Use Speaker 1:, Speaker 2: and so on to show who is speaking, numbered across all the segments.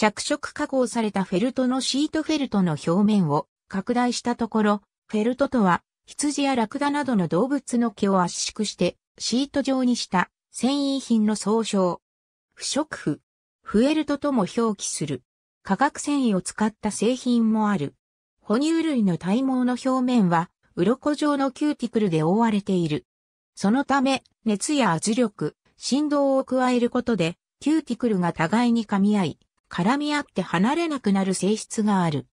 Speaker 1: 着色加工されたフェルトのシートフェルトの表面を拡大したところ、フェルトとは羊やラクダなどの動物の毛を圧縮してシート状にした繊維品の総称。不織布、フェルトとも表記する。化学繊維を使った製品もある。哺乳類の体毛の表面は、鱗状のキューティクルで覆われている。そのため、熱や圧力、振動を加えることで、キューティクルが互いに噛み合い、絡み合って離れなくなる性質がある。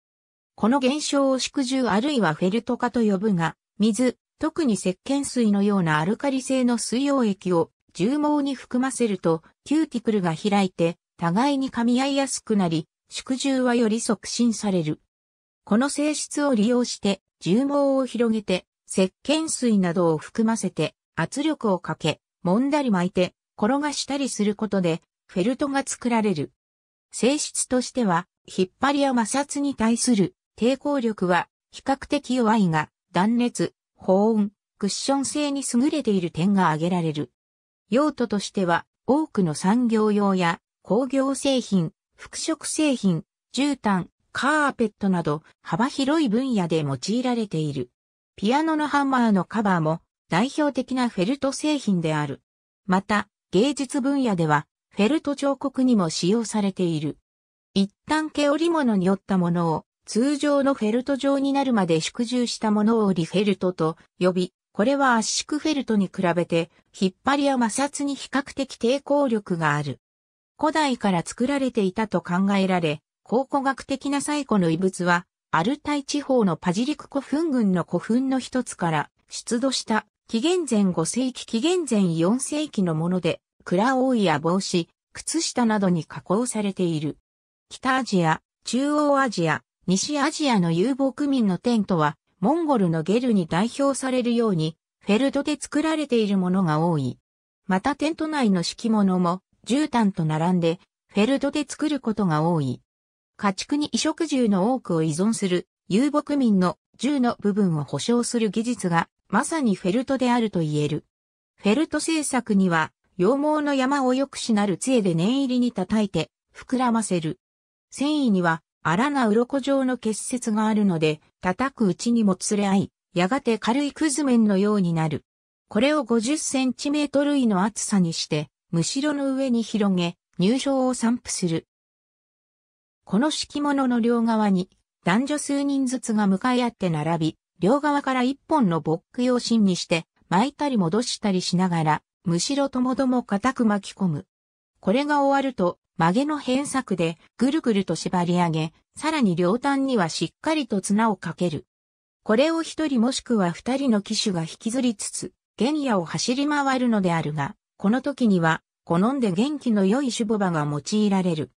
Speaker 1: この現象を縮重あるいはフェルト化と呼ぶが、水、特に石鹸水のようなアルカリ性の水溶液を重毛に含ませると、キューティクルが開いて、互いに噛み合いやすくなり、縮重はより促進される。この性質を利用して、重毛を広げて、石鹸水などを含ませて、圧力をかけ、揉んだり巻いて、転がしたりすることで、フェルトが作られる。性質としては、引っ張りや摩擦に対する抵抗力は比較的弱いが、断熱、保温、クッション性に優れている点が挙げられる。用途としては、多くの産業用や工業製品、服飾製品、絨毯、カーペットなど幅広い分野で用いられている。ピアノのハンマーのカバーも代表的なフェルト製品である。また、芸術分野ではフェルト彫刻にも使用されている。一旦毛織物によったものを通常のフェルト状になるまで縮充したものをリフェルトと呼び、これは圧縮フェルトに比べて引っ張りや摩擦に比較的抵抗力がある。古代から作られていたと考えられ、考古学的な最古の遺物は、アルタイ地方のパジリク古墳群の古墳の一つから出土した紀元前5世紀紀元前4世紀のもので、蔵覆いや帽子、靴下などに加工されている。北アジア、中央アジア、西アジアの遊牧民のテントは、モンゴルのゲルに代表されるように、フェルトで作られているものが多い。またテント内の敷物も、絨毯と並んで、フェルトで作ることが多い。家畜に衣食住の多くを依存する、遊牧民の銃の部分を保障する技術が、まさにフェルトであると言える。フェルト製作には、羊毛の山をよくしなる杖で念入りに叩いて、膨らませる。繊維には、荒な鱗状の結節があるので、叩くうちにもつれ合い、やがて軽いくず面のようになる。これを50センチメートル以の厚さにして、むしろの上に広げ、入場を散布する。この敷物の両側に、男女数人ずつが向かい合って並び、両側から一本のボック用芯にして、巻いたり戻したりしながら、むしろともども固く巻き込む。これが終わると、曲げの変作でぐるぐると縛り上げ、さらに両端にはしっかりと綱をかける。これを一人もしくは二人の騎手が引きずりつつ、原野を走り回るのであるが、この時には、好んで元気の良い守護場が用いられる。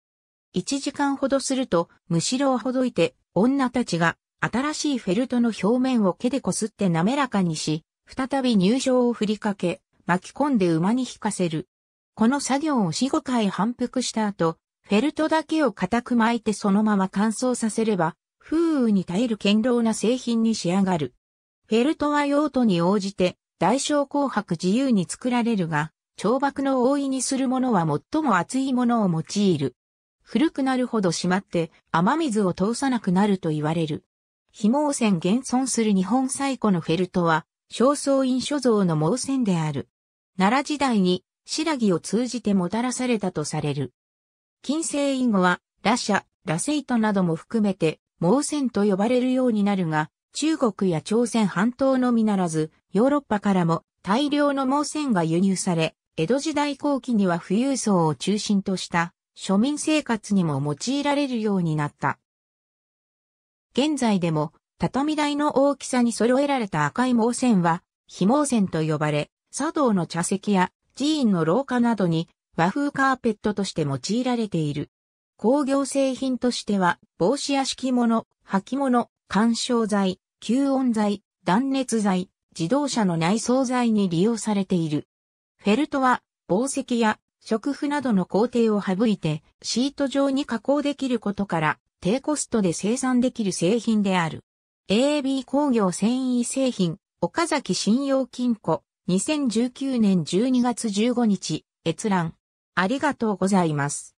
Speaker 1: 一時間ほどすると、むしろをほどいて、女たちが、新しいフェルトの表面を毛でこすって滑らかにし、再び入場を振りかけ、巻き込んで馬に引かせる。この作業を四五回反復した後、フェルトだけを固く巻いてそのまま乾燥させれば、風雨に耐える堅牢な製品に仕上がる。フェルトは用途に応じて、大小紅白自由に作られるが、長爆の覆いにするものは最も厚いものを用いる。古くなるほど締まって雨水を通さなくなると言われる。紐汚染現存する日本最古のフェルトは、焦燥印所像の毛線である。奈良時代に新木を通じてもたらされたとされる。近世以後は、羅舎、羅生徒なども含めて、盲線と呼ばれるようになるが、中国や朝鮮半島のみならず、ヨーロッパからも大量の盲線が輸入され、江戸時代後期には富裕層を中心とした庶民生活にも用いられるようになった。現在でも畳台の大きさに揃えられた赤い盲線は、非盲線と呼ばれ、茶道の茶席や寺院の廊下などに和風カーペットとして用いられている。工業製品としては、帽子や敷物、履物、干渉剤、吸音材、断熱材、自動車の内装材に利用されている。フェルトは、宝石や食布などの工程を省いて、シート状に加工できることから、低コストで生産できる製品である。AB 工業繊維製品、岡崎信用金庫、2019年12月15日、閲覧。ありがとうございます。